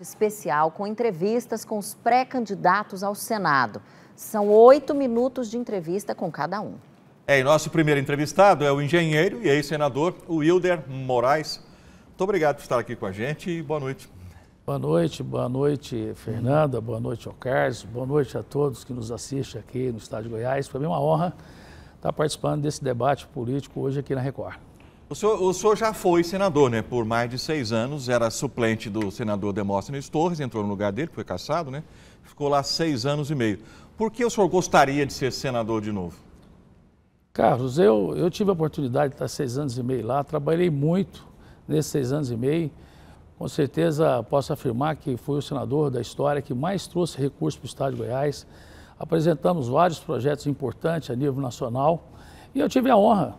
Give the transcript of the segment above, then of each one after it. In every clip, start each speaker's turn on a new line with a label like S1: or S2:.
S1: especial com entrevistas com os pré-candidatos ao Senado. São oito minutos de entrevista com cada um. É, e nosso primeiro entrevistado é o engenheiro e ex-senador Wilder Moraes. Muito obrigado por estar aqui com a gente e boa noite.
S2: Boa noite, boa noite, Fernanda, boa noite ao Carlos, boa noite a todos que nos assistem aqui no Estado de Goiás. Foi uma honra estar participando desse debate político hoje aqui na Record.
S1: O senhor, o senhor, já foi senador, né? Por mais de seis anos, era suplente do senador Demóstenes Torres, entrou no lugar dele, foi cassado, né? Ficou lá seis anos e meio. Por que o senhor gostaria de ser senador de novo?
S2: Carlos, eu, eu tive a oportunidade de estar seis anos e meio lá, trabalhei muito nesses seis anos e meio. Com certeza posso afirmar que fui o senador da história que mais trouxe recursos para o Estado de Goiás. Apresentamos vários projetos importantes a nível nacional e eu tive a honra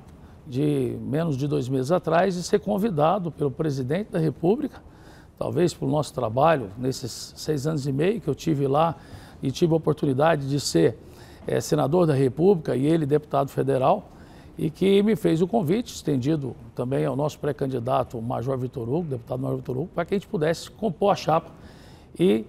S2: de menos de dois meses atrás e ser convidado pelo presidente da República, talvez pelo nosso trabalho nesses seis anos e meio que eu tive lá e tive a oportunidade de ser é, senador da República e ele deputado federal e que me fez o convite estendido também ao nosso pré-candidato Major Vitor Hugo, deputado Major Vitor Hugo, para que a gente pudesse compor a chapa e,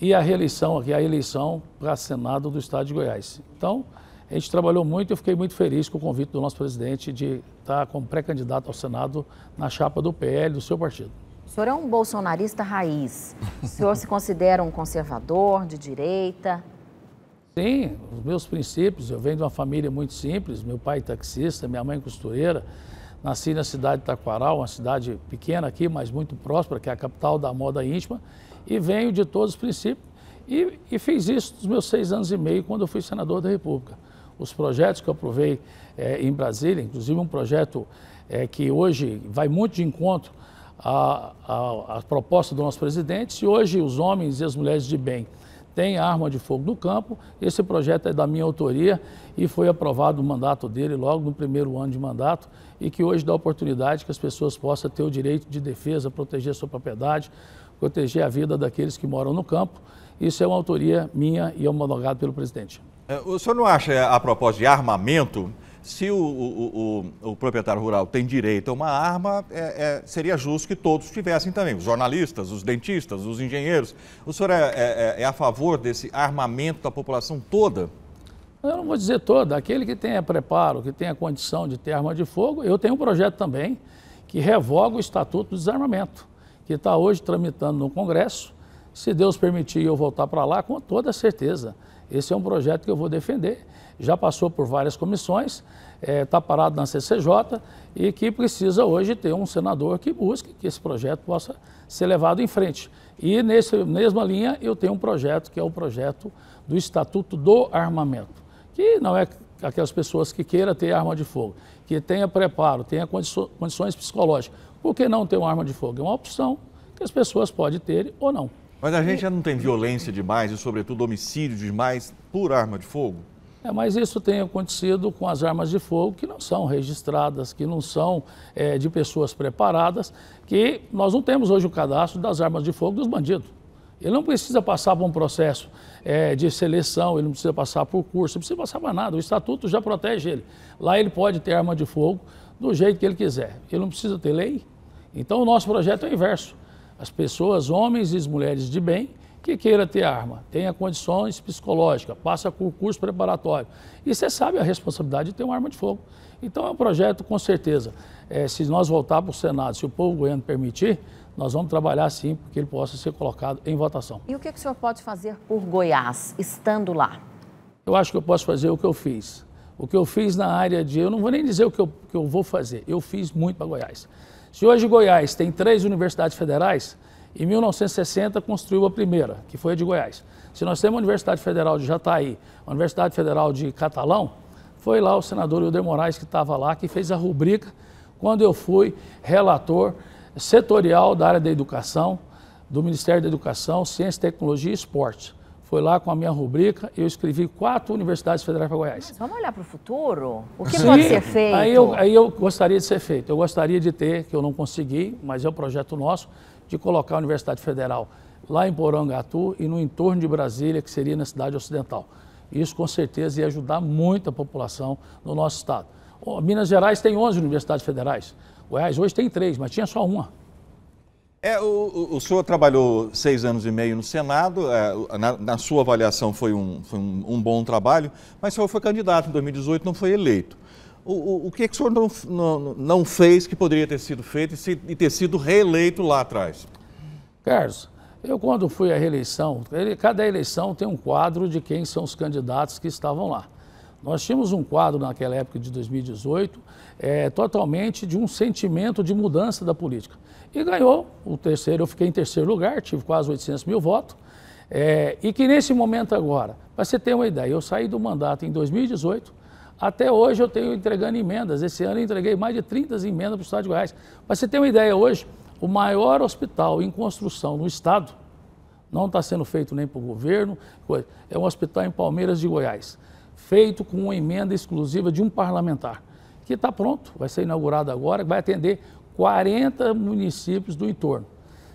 S2: e a reeleição, a eleição para Senado do Estado de Goiás. Então, a gente trabalhou muito e eu fiquei muito feliz com o convite do nosso presidente de estar como pré-candidato ao Senado na chapa do PL, do seu partido.
S1: O senhor é um bolsonarista raiz. O senhor se considera um conservador de direita?
S2: Sim, os meus princípios. Eu venho de uma família muito simples. Meu pai é taxista, minha mãe é costureira. Nasci na cidade de Taquaral, uma cidade pequena aqui, mas muito próspera, que é a capital da moda íntima. E venho de todos os princípios. E, e fiz isso nos meus seis anos e meio, quando eu fui senador da República os projetos que eu aprovei é, eh, em Brasília, inclusive um projeto é, que hoje vai muito de encontro à, à, à proposta do nosso presidente, se hoje os homens e as mulheres de bem têm arma de fogo no campo, esse projeto é da minha autoria e foi aprovado o mandato dele logo no primeiro ano de mandato e que hoje dá oportunidade que as pessoas possam ter o direito de defesa, proteger sua propriedade, proteger a vida daqueles que moram no campo. Isso é uma autoria minha e é um pelo presidente.
S1: É, o senhor não acha, é, a propósito de armamento, se o, o, o, o proprietário rural tem direito a uma arma, é, é, seria justo que todos tivessem também, os jornalistas, os dentistas, os engenheiros. O senhor é, é, é a favor desse armamento da população toda?
S2: Eu não vou dizer toda. Aquele que tenha preparo, que tenha condição de ter arma de fogo, eu tenho um projeto também que revoga o Estatuto do Desarmamento, que está hoje tramitando no Congresso. Se Deus permitir eu voltar para lá, com toda certeza esse é um projeto que eu vou defender, já passou por várias comissões, está é, tá parado na CCJ e que precisa hoje ter um senador que busque que esse projeto possa ser levado em frente. E nessa mesma linha eu tenho um projeto que é o projeto do Estatuto do Armamento, que não é aquelas pessoas que queiram ter arma de fogo, que tenha preparo, tenha condições psicológicas. Por que não ter uma arma de fogo? É uma opção que as pessoas podem ter ou não.
S1: Mas a gente já não tem violência demais e, sobretudo, homicídio demais
S2: por arma de fogo? É, mas isso tem acontecido com as armas de fogo que não são registradas, que não são é, de pessoas preparadas, que nós não temos hoje o cadastro das armas de fogo dos bandidos. Ele não precisa passar por um processo é, de seleção, ele não precisa passar por curso, não precisa passar por nada. O estatuto já protege ele. Lá ele pode ter arma de fogo do jeito que ele quiser. Ele não precisa ter lei. Então o nosso projeto é o inverso. As pessoas, homens e mulheres de bem, que queira ter arma, tenha condições psicológicas, passa por curso preparatório. E você sabe a responsabilidade de ter uma arma de fogo. Então é um projeto, com certeza. É, se nós voltar para o Senado, se o povo goiano permitir, nós vamos trabalhar sim para que ele possa ser colocado em votação.
S1: E o que, que o senhor pode fazer por Goiás, estando lá?
S2: Eu acho que eu posso fazer o que eu fiz. O que eu fiz na área de. Eu não vou nem dizer o que eu, que eu vou fazer. Eu fiz muito para Goiás. Se hoje Goiás tem três universidades federais, em 1960 construiu a primeira, que foi a de Goiás. Se nós temos a Universidade Federal de Jataí, a Universidade Federal de Catalão, foi lá o senador Hilder Moraes que estava lá, que fez a rubrica quando eu fui relator setorial da área da educação, do Ministério da Educação, Ciência, Tecnologia e Esporte foi lá com a minha rubrica, eu escrevi quatro universidades federais para Goiás. Mas
S1: vamos olhar para o futuro? O que Sim, pode ser feito? Aí eu,
S2: aí eu gostaria de ser feito. Eu gostaria de ter, que eu não consegui, mas é um projeto nosso, de colocar a Universidade Federal lá em Porangatu e no entorno de Brasília, que seria na cidade ocidental. Isso com certeza ia ajudar muito a população no nosso estado. Minas Gerais tem 11 universidades federais. Goiás hoje tem três, mas tinha só uma.
S1: É, o, o, senhor trabalhou seis anos e meio no Senado, é, na, na, sua avaliação foi, um, foi um, um, bom trabalho, mas o senhor foi candidato em 2018, não foi eleito. O, o, o que, é que o senhor não, não, não, fez que poderia ter sido feito e, se, e ter sido reeleito lá atrás? Carlos,
S2: eu quando fui à reeleição, cada eleição tem um quadro de quem são os candidatos que estavam lá. Nós tínhamos um quadro naquela época de 2018 é, totalmente de um sentimento de mudança da política. E ganhou o terceiro, eu fiquei em terceiro lugar, tive quase 800 mil votos. É, e que nesse momento agora, para você ter uma ideia, eu saí do mandato em 2018, até hoje eu tenho entregando emendas. Esse ano eu entreguei mais de 30 emendas para o Estado de Goiás. Para você ter uma ideia, hoje, o maior hospital em construção no Estado não está sendo feito nem para o governo, é um hospital em Palmeiras de Goiás feito com uma emenda exclusiva de um parlamentar, que está pronto, vai ser inaugurado agora, vai atender 40 municípios do entorno.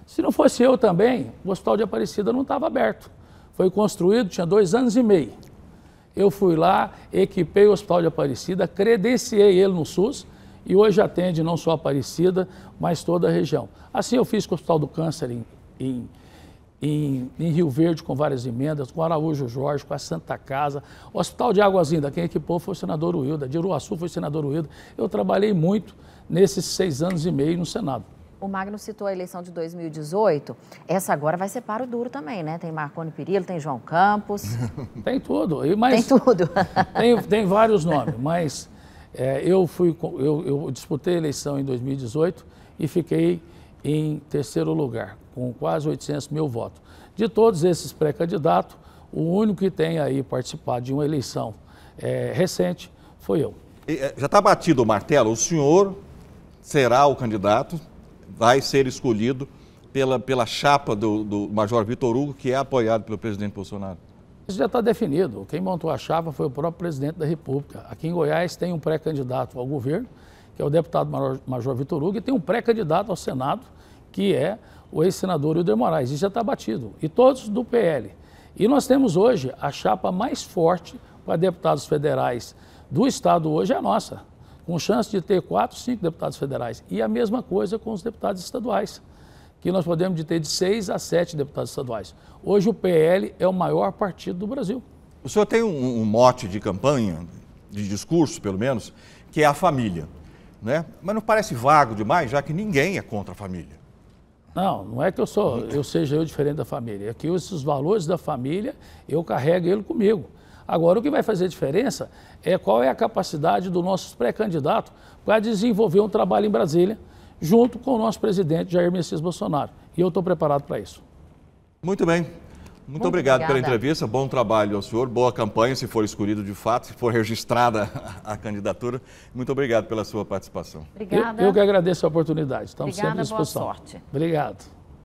S2: Se não fosse eu também, o Hospital de Aparecida não estava aberto. Foi construído, tinha dois anos e meio. Eu fui lá, equipei o Hospital de Aparecida, credenciei ele no SUS e hoje atende não só Aparecida, mas toda a região. Assim eu fiz com o Hospital do Câncer em, em em, em, Rio Verde com várias emendas, com Araújo Jorge, com a Santa Casa, Hospital de Águas Lindas, quem equipou é foi o senador Wilda, de Iruaçu foi o senador Wilda. Eu trabalhei muito nesses seis anos e meio no Senado.
S1: O Magno citou a eleição de 2018. Essa agora vai ser para o duro também, né? Tem Marconi Perillo, tem João Campos.
S2: tem tudo. Mas tem tudo. tem, tem, vários nomes, mas é, eu, fui, eu, eu disputei a eleição em 2018 e fiquei em terceiro lugar, com quase 800 mil votos. De todos esses pré-candidatos, o único que tem aí participado de uma eleição é, recente
S1: foi eu. É, já está batido o martelo, o senhor será o candidato, vai ser escolhido pela, pela chapa do, do Major Vitor Hugo, que é apoiado pelo presidente Bolsonaro? Isso já está definido. Quem
S2: montou a chapa foi o próprio presidente da República. Aqui em Goiás tem um pré-candidato ao governo que é o deputado Major, Vitor Hugo, e tem um pré-candidato ao Senado, que é o ex-senador Hilder Moraes. Isso já está batido. E todos do PL. E nós temos hoje a chapa mais forte para deputados federais do Estado hoje é a nossa, com chance de ter quatro, cinco deputados federais. E a mesma coisa com os deputados estaduais, que nós podemos ter de seis a sete deputados estaduais. Hoje o PL é o maior partido do Brasil. O senhor tem
S1: um mote de campanha, de discurso pelo menos, que é a família. Né? Mas não parece vago demais, já que ninguém é contra a família. Não, não é que eu sou,
S2: eu seja eu diferente da família. É que esses valores da família, eu carrego ele comigo. Agora, o que vai fazer diferença é qual é a capacidade do nosso pré-candidato para desenvolver um trabalho em Brasília, junto com o nosso presidente Jair Messias Bolsonaro. E eu estou preparado
S1: para isso. Muito bem. Muito, Muito obrigado obrigada. pela entrevista, bom trabalho ao senhor, boa campanha, se for escolhido de fato, se for registrada a candidatura. Muito obrigado pela sua participação.
S2: Obrigada. Eu, eu que agradeço a oportunidade, estamos obrigada, sempre à disposição. Boa sorte. Obrigado.